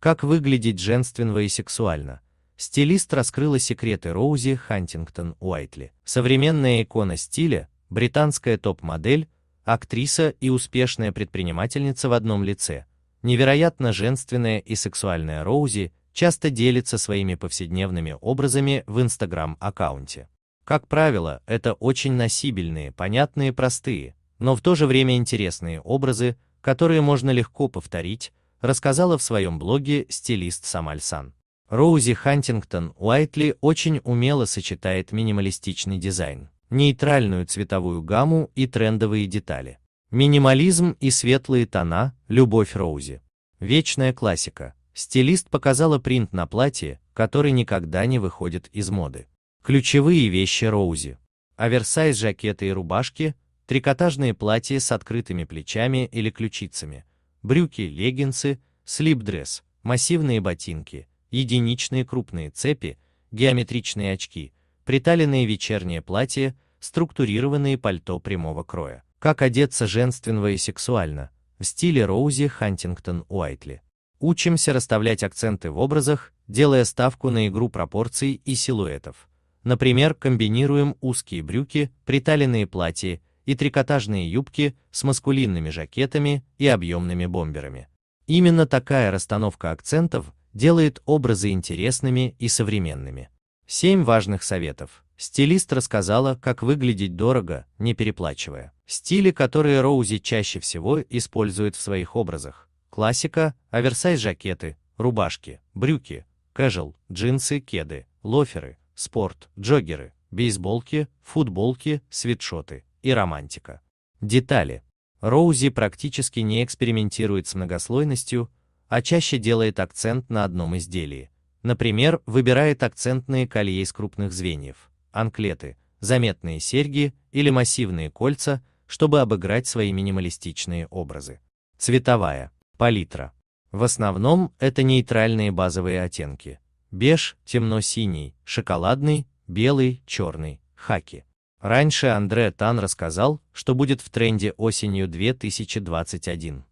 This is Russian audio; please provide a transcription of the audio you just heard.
Как выглядеть женственно и сексуально? Стилист раскрыла секреты Роузи Хантингтон Уайтли. Современная икона стиля, британская топ-модель, актриса и успешная предпринимательница в одном лице. Невероятно женственная и сексуальная Роузи часто делится своими повседневными образами в Инстаграм-аккаунте. Как правило, это очень носибельные, понятные, простые, но в то же время интересные образы, которые можно легко повторить, рассказала в своем блоге стилист Самальсан. Роузи Хантингтон Уайтли очень умело сочетает минималистичный дизайн, нейтральную цветовую гамму и трендовые детали. Минимализм и светлые тона – любовь Роузи. Вечная классика. Стилист показала принт на платье, который никогда не выходит из моды. Ключевые вещи Роузи. Оверсайз жакеты и рубашки, трикотажные платья с открытыми плечами или ключицами, брюки, леггинсы, слип-дресс, массивные ботинки, единичные крупные цепи, геометричные очки, приталенные вечернее платье, структурированные пальто прямого кроя. Как одеться женственно и сексуально, в стиле Роузи Хантингтон Уайтли. Учимся расставлять акценты в образах, делая ставку на игру пропорций и силуэтов. Например, комбинируем узкие брюки, приталенные платья и трикотажные юбки с маскулинными жакетами и объемными бомберами. Именно такая расстановка акцентов делает образы интересными и современными. Семь важных советов. Стилист рассказала, как выглядеть дорого, не переплачивая. Стили, которые Роузи чаще всего использует в своих образах. Классика, оверсайз-жакеты, рубашки, брюки, casual, джинсы, кеды, лоферы, спорт, джоггеры, бейсболки, футболки, свитшоты, и романтика. Детали. Роузи практически не экспериментирует с многослойностью, а чаще делает акцент на одном изделии. Например, выбирает акцентные колье из крупных звеньев, анклеты, заметные серьги или массивные кольца, чтобы обыграть свои минималистичные образы. Цветовая. Палитра. В основном это нейтральные базовые оттенки. Беж, темно-синий, шоколадный, белый, черный, хаки. Раньше Андре Тан рассказал, что будет в тренде осенью 2021.